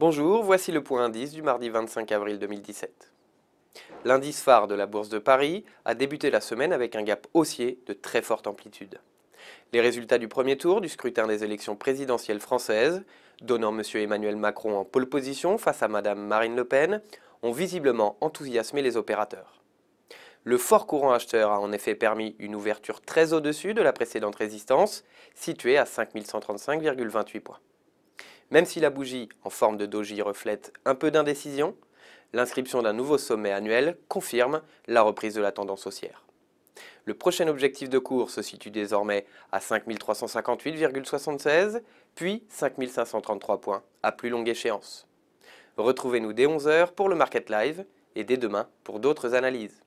Bonjour, voici le point indice du mardi 25 avril 2017. L'indice phare de la Bourse de Paris a débuté la semaine avec un gap haussier de très forte amplitude. Les résultats du premier tour du scrutin des élections présidentielles françaises, donnant M. Emmanuel Macron en pole position face à Mme Marine Le Pen, ont visiblement enthousiasmé les opérateurs. Le fort courant acheteur a en effet permis une ouverture très au-dessus de la précédente résistance, située à 5135,28 points. Même si la bougie en forme de doji reflète un peu d'indécision, l'inscription d'un nouveau sommet annuel confirme la reprise de la tendance haussière. Le prochain objectif de cours se situe désormais à 5358,76, puis 5533 points à plus longue échéance. Retrouvez-nous dès 11h pour le Market Live et dès demain pour d'autres analyses.